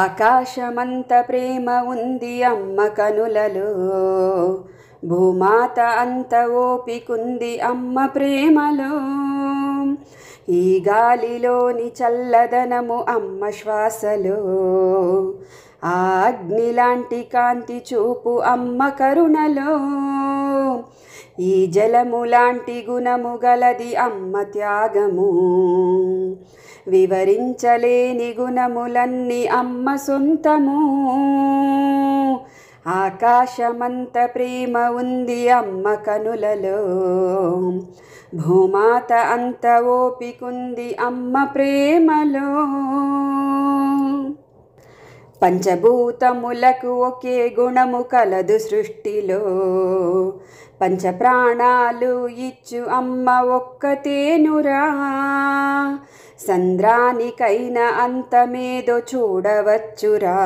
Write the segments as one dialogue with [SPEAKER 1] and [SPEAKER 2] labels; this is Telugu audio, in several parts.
[SPEAKER 1] ఆకాశమంత ప్రేమ ఉంది అమ్మ కనులలో భూమాత అంత ఓపికుంది అమ్మ ప్రేమలో ఈ గాలిలోని చల్లదనము అమ్మ శ్వాసలో ఆ అగ్నిలాంటి కాంతి చూపు అమ్మ కరుణలో ఈ జలములాంటి గుణము గలది అమ్మ త్యాగము వివరించలేని గుణములన్నీ అమ్మ సొంతము ఆకాశమంత ప్రేమ ఉంది అమ్మ కనులలో భూమాత అంత ఓపికుంది అమ్మ ప్రేమలో పంచభూతములకు ఒకే గుణము కలదు సృష్టిలో పంచప్రాణాలు ఇచ్చు అమ్మ ఒక్కతేనురా సంద్రానికైన అంతమేదో చూడవచ్చురా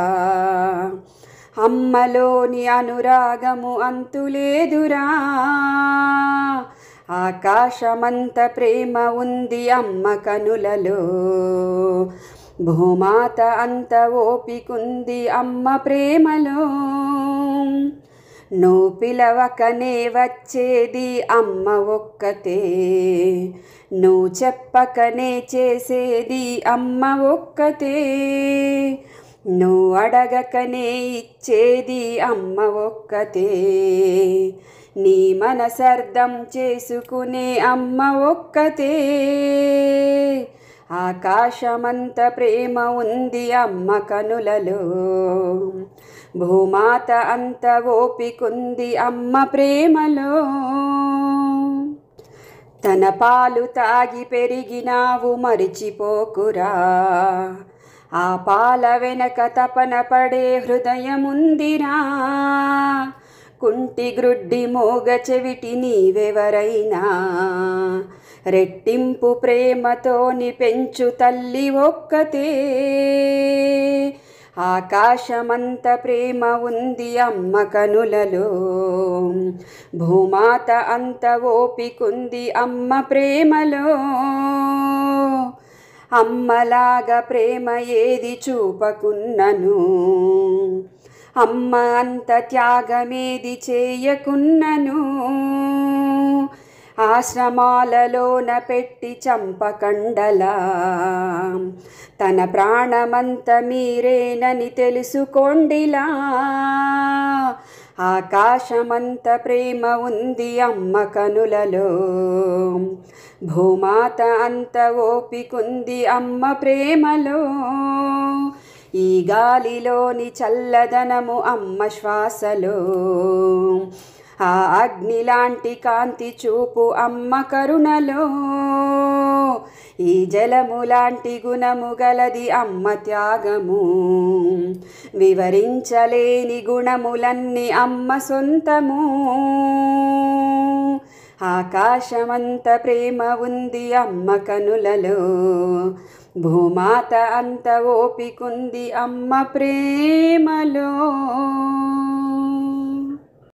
[SPEAKER 1] అమ్మలోని అనురాగము అంతులేదురా ఆకాశమంత ప్రేమ ఉంది అమ్మ కనులలో భూమాత అంత ఓపికుంది అమ్మ ప్రేమలో నో పిలవకనే వచ్చేది అమ్మ ఒక్కతే నువ్వు చెప్పకనే చేసేది అమ్మ ఒక్కతే నువ్వు అడగకనే ఇచ్చేది అమ్మ ఒక్కతే నీ మనసర్థం చేసుకునే అమ్మ ఒక్కతే ఆకాశమంత ప్రేమ ఉంది అమ్మ కనులలో భూమాత అంత ఓపికుంది అమ్మ ప్రేమలో తన పాలు తాగి పెరిగినావు మరిచిపోకురా ఆ పాల వెనక తపన పడే హృదయముందిరా కుంటి గ్రుడ్డి మోగ చెవిటి నీవెవరైనా రెట్టింపు ప్రేమతోని పెంచు తల్లి ఒక్కతే ఆకాశమంత ప్రేమ ఉంది అమ్మ కనులలో భూమాత అంత ఓపికుంది అమ్మ ప్రేమలో అమ్మలాగా ప్రేమ ఏది చూపకున్నను అమ్మ అంత త్యాగమేది చేయకున్నను ఆశ్రమాలలోన పెట్టి చంపకండలా తన ప్రాణమంత మీరేనని తెలుసుకోండిలా ఆకాశమంత ప్రేమ ఉంది అమ్మ కనులలో భూమాత అంత ఓపికుంది అమ్మ ప్రేమలో ఈ గాలిలోని చల్లదనము అమ్మ శ్వాసలో ఆ అగ్నిలాంటి కాంతి చూపు అమ్మ కరుణలో ఈ జలము లాంటి గుణము గలది అమ్మ త్యాగము వివరించలేని గుణములన్నీ అమ్మ సొంతము ఆకాశమంత ప్రేమ ఉంది అమ్మ కనులలో భూమాత అంత ఓపికుంది అమ్మ ప్రేమలో